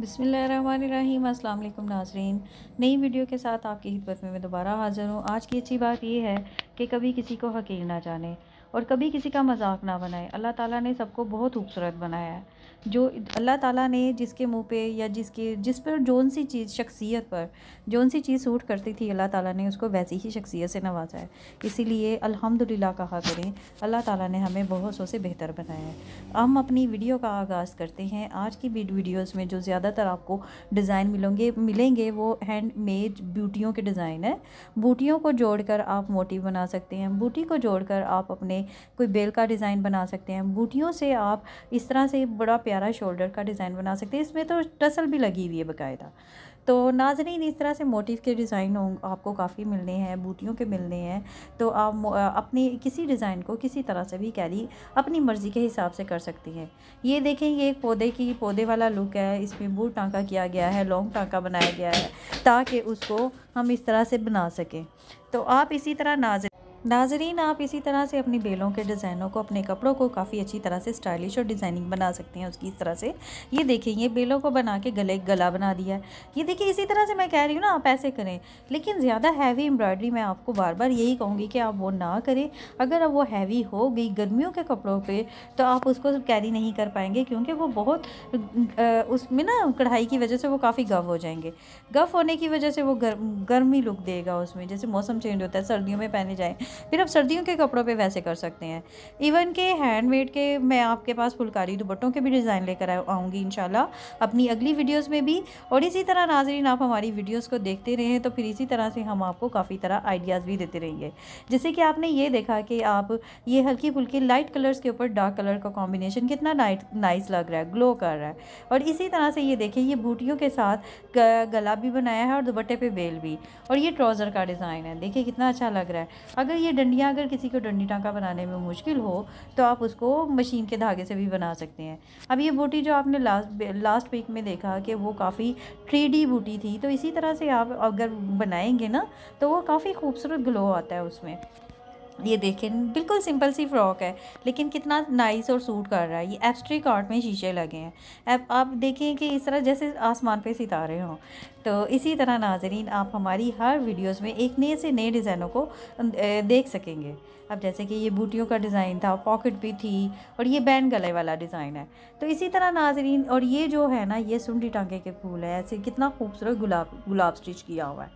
बिसमीम अस्सलाम वालेकुम नाजरीन नई वीडियो के साथ आपकी हिदमत में मैं दोबारा हाज़िर हूँ आज की अच्छी बात यह है कि कभी किसी को हकीर ना जाने और कभी किसी का मजाक ना बनाए अल्लाह ताला ने सबको बहुत खूबसूरत बनाया है जो अल्लाह ताला ने जिसके मुंह पे या जिसके जिस पर जौन सी चीज़ शख्सियत पर जौन सी चीज़ सूट करती थी अल्लाह ताला ने उसको वैसी ही शख्सियत से नवाजा है इसीलिए अल्हम्दुलिल्लाह कहा करें अल्लाह ताला ने हमें बहुत सौ से बेहतर बनाया है हम अपनी वीडियो का आगाज़ करते हैं आज की वीडियोज़ में जो ज़्यादातर आपको डिज़ाइन मिलेंगे मिलेंगे वो हैंड मेड बूटियों के डिज़ाइन है बूटियों को जोड़ आप मोटी बना सकते हैं बूटी को जोड़ आप अपने कोई बेल का डिज़ाइन बना सकते हैं बूटियों से आप इस तरह से बड़ा प्यारा शोल्डर का डिज़ाइन बना सकते हैं इसमें तो टसल भी लगी हुई है बाकायदा तो नाजरीन इस तरह से मोटिव के डिज़ाइन आपको काफ़ी मिलने हैं बूटियों के मिलने हैं तो आप अपने किसी डिज़ाइन को किसी तरह से भी कैरी अपनी मर्ज़ी के हिसाब से कर सकती हैं ये देखें ये एक पौधे की पौधे वाला लुक है इसमें बूट टाँका किया गया है लॉन्ग टाँका बनाया गया है ताकि उसको हम इस तरह से बना सकें तो आप इसी तरह नाजर नाजरीन आप इसी तरह से अपनी बेलों के डिज़ाइनों को अपने कपड़ों को काफ़ी अच्छी तरह से स्टाइलिश और डिज़ाइनिंग बना सकते हैं उसकी इस तरह से ये देखिए ये बेलों को बना के गले गला बना दिया है ये देखिए इसी तरह से मैं कह रही हूँ ना आप ऐसे करें लेकिन ज़्यादा हैवी एम्ब्रॉयडरी मैं आपको बार बार यही कहूँगी कि आप वो ना करें अगर अब वो हैवी हो गई गर्मियों के कपड़ों पर तो आप उसको कैरी नहीं कर पाएंगे क्योंकि वो बहुत उसमें ना कढ़ाई की वजह से वो काफ़ी गव हो जाएंगे गव होने की वजह से वो गर्मी लुक देगा उसमें जैसे मौसम चेंज होता है सर्दियों में पहने जाएँ फिर आप सर्दियों के कपड़ों पे वैसे कर सकते हैं इवन के हैंडमेड के मैं आपके पास फुलकारी दुपट्टों के भी डिज़ाइन लेकर आऊँगी इन अपनी अगली वीडियोज़ में भी और इसी तरह नाजरीन आप हमारी वीडियोज़ को देखते रहें तो फिर इसी तरह से हम आपको काफ़ी तरह आइडियाज़ भी देते रहेंगे जैसे कि आपने ये देखा कि आप ये हल्की फुल्की लाइट कलर्स के ऊपर डार्क कलर का कॉम्बिनेशन कितना नाइट नाइस लग रहा है ग्लो कर रहा है और इसी तरह से ये देखें ये बूटियों के साथ गला भी बनाया है और दुपट्टे पे बेल भी और ये ट्राउज़र का डिज़ाइन है देखिए कितना अच्छा लग रहा है अगर ये डंडियाँ अगर किसी को डंडी टाँका बनाने में मुश्किल हो तो आप उसको मशीन के धागे से भी बना सकते हैं अब ये बूटी जो आपने लास्ट लास्ट वीक में देखा कि वो काफ़ी थ्री बूटी थी तो इसी तरह से आप अगर बनाएंगे ना तो वो काफ़ी खूबसूरत ग्लो आता है उसमें ये देखें बिल्कुल सिंपल सी फ्रॉक है लेकिन कितना नाइस और सूट कर रहा है ये एब्स्ट्रिक आर्ट में शीशे लगे हैं अब आप देखें कि इस तरह जैसे आसमान पे सितारे हों तो इसी तरह नाजरीन आप हमारी हर वीडियोस में एक नए से नए डिज़ाइनों को देख सकेंगे अब जैसे कि ये बूटियों का डिज़ाइन था पॉकेट भी थी और ये बैंड गले वाला डिज़ाइन है तो इसी तरह नाजरीन और ये जो है ना ये सुंडी टांगे के फूल है ऐसे कितना खूबसूरत गुलाब गुलाब स्टिच किया हुआ है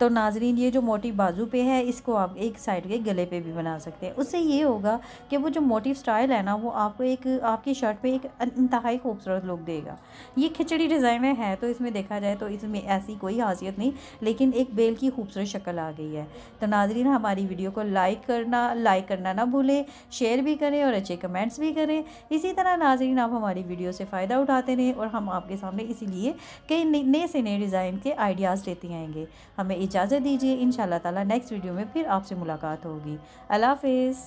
तो नाजरीन ये जो मोटिव बाजू पे है इसको आप एक साइड के गले पे भी बना सकते हैं उससे ये होगा कि वो जो मोटिव स्टाइल है ना वो आपको एक आपकी शर्ट पे एक इंतहाई खूबसूरत लुक देगा ये खिचड़ी डिज़ाइन में है तो इसमें देखा जाए तो इसमें ऐसी कोई हासियत नहीं लेकिन एक बेल की खूबसूरत शक्ल आ गई है तो नाजरीन हमारी वीडियो को लाइक करना लाइक करना ना भूलें शेयर भी करें और अच्छे कमेंट्स भी करें इसी तरह नाजरीन आप हमारी वीडियो से फ़ायदा उठाते रहें और हम आपके सामने इसीलिए कई नए से नए डिज़ाइन के आइडियाज़ लेते आएँगे हमें इजाज़त दीजिए इन ताला नेक्स्ट वीडियो में फिर आपसे मुलाकात होगी अल्लाह हाफिज़